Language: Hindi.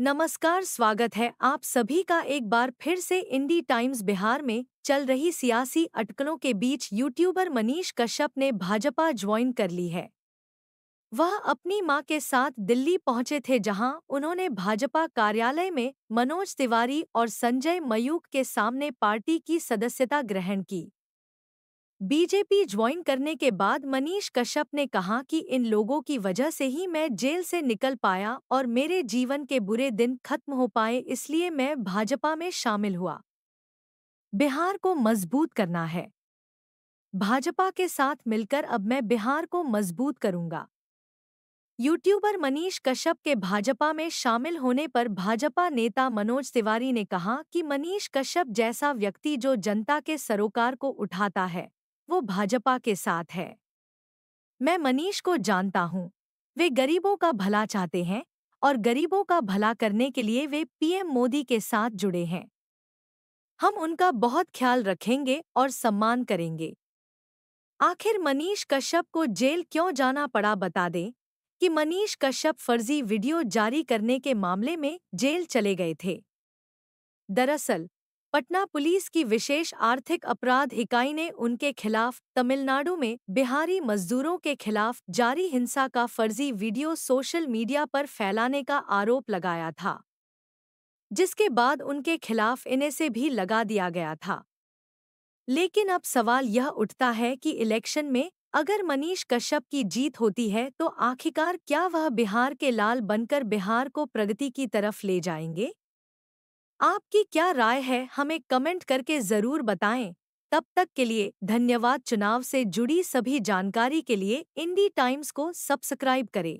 नमस्कार स्वागत है आप सभी का एक बार फिर से इंडी टाइम्स बिहार में चल रही सियासी अटकलों के बीच यूट्यूबर मनीष कश्यप ने भाजपा ज्वाइन कर ली है वह अपनी मां के साथ दिल्ली पहुंचे थे जहां उन्होंने भाजपा कार्यालय में मनोज तिवारी और संजय मयूख के सामने पार्टी की सदस्यता ग्रहण की बीजेपी ज्वाइन करने के बाद मनीष कश्यप ने कहा कि इन लोगों की वजह से ही मैं जेल से निकल पाया और मेरे जीवन के बुरे दिन खत्म हो पाए इसलिए मैं भाजपा में शामिल हुआ बिहार को मजबूत करना है भाजपा के साथ मिलकर अब मैं बिहार को मजबूत करूंगा यूट्यूबर मनीष कश्यप के भाजपा में शामिल होने पर भाजपा नेता मनोज तिवारी ने कहा कि मनीष कश्यप जैसा व्यक्ति जो जनता के सरोकार को उठाता है वो भाजपा के साथ है मैं मनीष को जानता हूँ वे गरीबों का भला चाहते हैं और गरीबों का भला करने के लिए वे पीएम मोदी के साथ जुड़े हैं हम उनका बहुत ख्याल रखेंगे और सम्मान करेंगे आखिर मनीष कश्यप को जेल क्यों जाना पड़ा बता दें कि मनीष कश्यप फर्जी वीडियो जारी करने के मामले में जेल चले गए थे दरअसल पटना पुलिस की विशेष आर्थिक अपराध इकाई ने उनके खिलाफ तमिलनाडु में बिहारी मजदूरों के खिलाफ जारी हिंसा का फर्जी वीडियो सोशल मीडिया पर फैलाने का आरोप लगाया था जिसके बाद उनके खिलाफ से भी लगा दिया गया था लेकिन अब सवाल यह उठता है कि इलेक्शन में अगर मनीष कश्यप की जीत होती है तो आखिरकार क्या वह बिहार के लाल बनकर बिहार को प्रगति की तरफ ले जाएंगे आपकी क्या राय है हमें कमेंट करके ज़रूर बताएं तब तक के लिए धन्यवाद चुनाव से जुड़ी सभी जानकारी के लिए इंडी टाइम्स को सब्सक्राइब करें